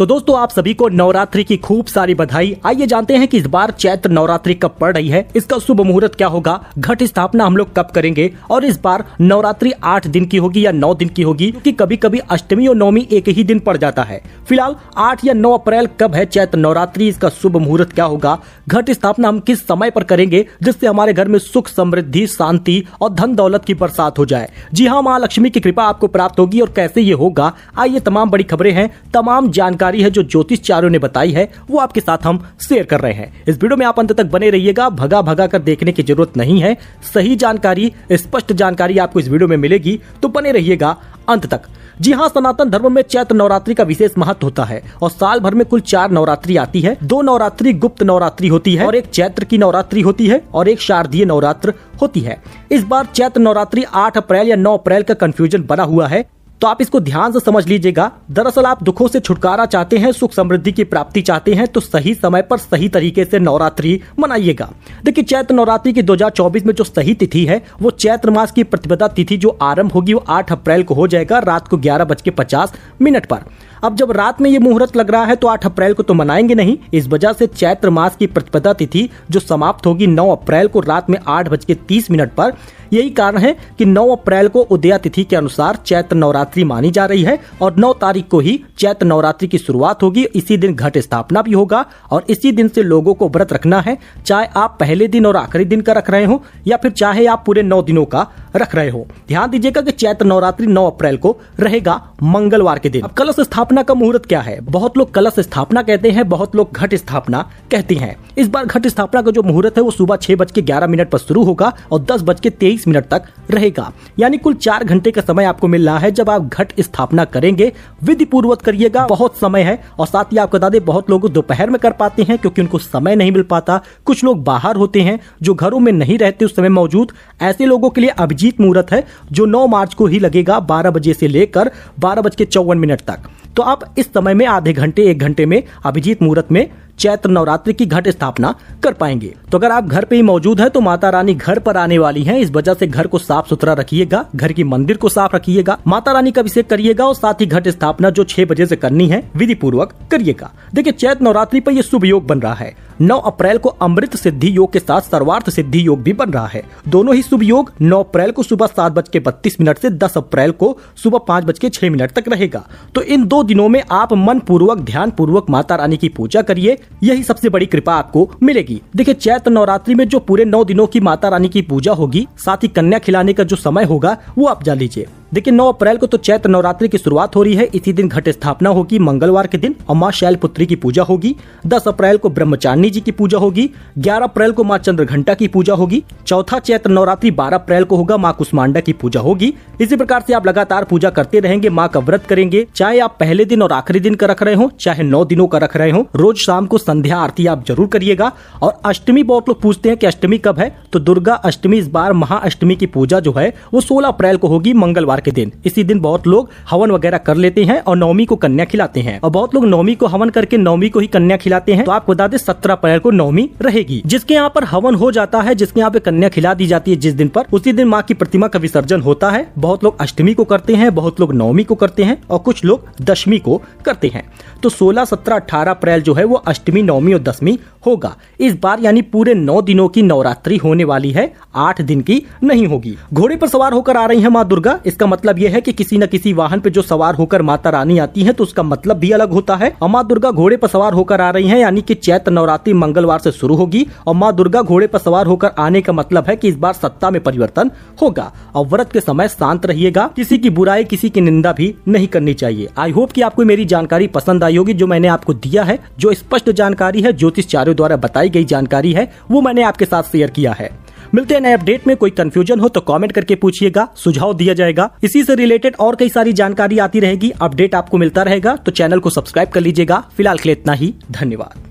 तो दोस्तों आप सभी को नवरात्रि की खूब सारी बधाई आइए जानते हैं कि इस बार चैत्र नवरात्रि कब पड़ रही है इसका शुभ मुहूर्त क्या होगा घट स्थापना हम लोग कब करेंगे और इस बार नवरात्रि आठ दिन की होगी या नौ दिन की होगी क्योंकि कभी कभी अष्टमी और नवमी एक ही दिन पड़ जाता है फिलहाल आठ या नौ अप्रैल कब है चैत्र नवरात्रि इसका शुभ मुहूर्त क्या होगा घट स्थापना हम किस समय पर करेंगे जिससे हमारे घर में सुख समृद्धि शांति और धन दौलत की बरसात हो जाए जी हाँ माँ लक्ष्मी की कृपा आपको प्राप्त होगी और कैसे ये होगा आइए तमाम बड़ी खबरें हैं तमाम जानकारी जानकारी है जो ज्योतिष चार्यों ने बताई है वो आपके साथ हम शेयर कर रहे हैं इस वीडियो में आप अंत तक बने रहिएगा भगा भगा कर देखने की जरूरत नहीं है सही जानकारी स्पष्ट जानकारी आपको इस वीडियो में मिलेगी तो बने रहिएगा अंत तक जी हाँ सनातन धर्म में चैत्र नवरात्रि का विशेष महत्व होता है और साल भर में कुल चार नवरात्रि आती है दो नवरात्रि गुप्त नवरात्रि होती है और एक चैत्र की नवरात्रि होती है और एक शारदीय नवरात्र होती है इस बार चैत्र नवरात्रि 8 अप्रैल या 9 अप्रैल का कंफ्यूजन बना हुआ है तो आप इसको ध्यान से समझ लीजिएगा दरअसल आप दुखों से छुटकारा चाहते हैं सुख समृद्धि की प्राप्ति चाहते हैं तो सही समय पर सही तरीके से नवरात्रि मनाइएगा देखिए चैत्र नवरात्रि की 2024 में जो सही तिथि है वो चैत्र मास की प्रतिपदा तिथि जो आरंभ होगी वो 8 अप्रैल को हो जाएगा रात को ग्यारह बज के पचास मिनट पर अब जब रात में ये मुहूर्त लग रहा है तो 8 अप्रैल को तो मनाएंगे नहीं इस वजह से चैत्र मास की प्रतिपदा तिथि जो समाप्त होगी 9 अप्रैल को रात में आठ बज के तीस मिनट पर यही कारण है कि 9 अप्रैल को उदया तिथि के अनुसार चैत्र नवरात्रि मानी जा रही है और 9 तारीख को ही चैत्र नवरात्रि की शुरुआत होगी इसी दिन घट स्थापना भी होगा और इसी दिन से लोगों को व्रत रखना है चाहे आप पहले दिन और आखिरी दिन का रख रहे हो या फिर चाहे आप पूरे नौ दिनों का रख रहे हो ध्यान दीजिएगा कि चैत्र नवरात्रि 9 अप्रैल को रहेगा मंगलवार के दिन अब कलश स्थापना का मुहूर्त क्या है बहुत लोग कलश स्थापना कहते हैं बहुत लोग घट स्थापना कहती है इस बार घट स्थापना का जो मुहूर्त है वो सुबह छह बज के ग्यारह मिनट पर शुरू होगा और दस बज के तेईस 30 मिनट तक रहेगा यानी कुल चार घंटे का समय आपको मिल रहा है जब आप घट स्थापना करेंगे विधि पूर्वक करिएगा बहुत समय है और साथ ही आपको बता दें बहुत लोग दोपहर में कर पाते हैं क्योंकि उनको समय नहीं मिल पाता कुछ लोग बाहर होते हैं जो घरों में नहीं रहते उस समय मौजूद ऐसे लोगों के लिए अभिजीत मुहूर्त है जो नौ मार्च को ही लगेगा बारह बजे से लेकर बारह बज के चौवन मिनट तक तो आप इस समय में आधे घंटे एक घंटे में अभिजीत मुहूर्त में चैत्र नवरात्रि की घट स्थापना कर पाएंगे तो अगर आप घर पे ही मौजूद है तो माता रानी घर पर आने वाली है इस वजह से घर को साफ सुथरा रखिएगा घर की मंदिर को साफ रखिएगा माता रानी का अभिषेक करिएगा और साथ ही घट स्थापना जो छह बजे से करनी है विधि पूर्वक करिएगा देखिए चैत नवरात्रि पर यह शुभ योग बन रहा है 9 अप्रैल को अमृत सिद्धि योग के साथ सर्वार्थ सिद्धि योग भी बन रहा है दोनों ही शुभ योग 9 अप्रैल को सुबह सात बज के बत्तीस मिनट से 10 अप्रैल को सुबह पाँच बज के छह मिनट तक रहेगा तो इन दो दिनों में आप मन पूर्वक ध्यान पूर्वक माता रानी की पूजा करिए यही सबसे बड़ी कृपा आपको मिलेगी देखिये चैत्र नवरात्रि में जो पूरे नौ दिनों की माता रानी की पूजा होगी साथ ही कन्या खिलाने का जो समय होगा वो आप जान लीजिए देखिए 9 अप्रैल को तो चैत्र नवरात्रि की शुरुआत हो रही है इसी दिन घट स्थापना होगी मंगलवार के दिन अम्मा शैलपुत्री की पूजा होगी 10 अप्रैल को ब्रह्मचारिणी जी की पूजा होगी 11 अप्रैल को माँ चंद्र घंटा की पूजा होगी चौथा चैत्र नवरात्रि 12 अप्रैल को होगा माँ कुष्मांडा की पूजा होगी इसी प्रकार से आप लगातार पूजा करते रहेंगे माँ का व्रत करेंगे चाहे आप पहले दिन और आखिरी दिन का रख रहे हो चाहे नौ दिनों का रख रहे हो रोज शाम को संध्या आरती आप जरूर करिएगा और अष्टमी बहुत लोग पूछते हैं की अष्टमी कब है तो दुर्गा अष्टमी इस बार महाअष्टमी की पूजा जो है वो सोलह अप्रैल को होगी मंगलवार सोमवार के दिन इसी दिन बहुत लोग हवन वगैरह कर लेते हैं और नवमी को कन्या खिलाते हैं और बहुत लोग नवमी को हवन करके नवमी को ही कन्या खिलाते हैं तो आपको बता दें सत्रह अप्रैल को नवमी रहेगी जिसके यहाँ पर हवन हो जाता है जिसके यहाँ पे कन्या खिला दी जाती है जिस दिन पर उसी दिन माँ की प्रतिमा का विसर्जन होता है बहुत लोग अष्टमी को करते हैं बहुत लोग नवमी को करते हैं और कुछ लोग दशमी को करते हैं तो सोलह सत्रह अठारह अप्रैल जो है वो अष्टमी नवमी और दसवीं होगा इस बार यानी पूरे नौ दिनों की नवरात्रि होने वाली है आठ दिन की नहीं होगी घोड़े पर सवार होकर आ रही है माँ दुर्गा इसका मतलब यह है कि किसी न किसी वाहन पे जो सवार होकर माता रानी आती है तो उसका मतलब भी अलग होता है और माँ दुर्गा घोड़े पर सवार होकर आ रही है यानी की चैत्र नवरात्रि मंगलवार से शुरू होगी और माँ दुर्गा घोड़े पर सवार होकर आने का मतलब है की इस बार सत्ता में परिवर्तन होगा और व्रत के समय शांत रहिएगा किसी की बुराई किसी की निंदा भी नहीं करनी चाहिए आई होप की आपको मेरी जानकारी पसंद आई होगी जो मैंने आपको दिया है जो स्पष्ट जानकारी है ज्योतिष चार्यो द्वारा बताई गई जानकारी है वो मैंने आपके साथ शेयर किया है मिलते हैं नए अपडेट में कोई कंफ्यूजन हो तो कॉमेंट करके पूछिएगा सुझाव दिया जाएगा इसी से रिलेटेड और कई सारी जानकारी आती रहेगी अपडेट आपको मिलता रहेगा तो चैनल को सब्सक्राइब कर लीजिएगा फिलहाल के लिए इतना ही धन्यवाद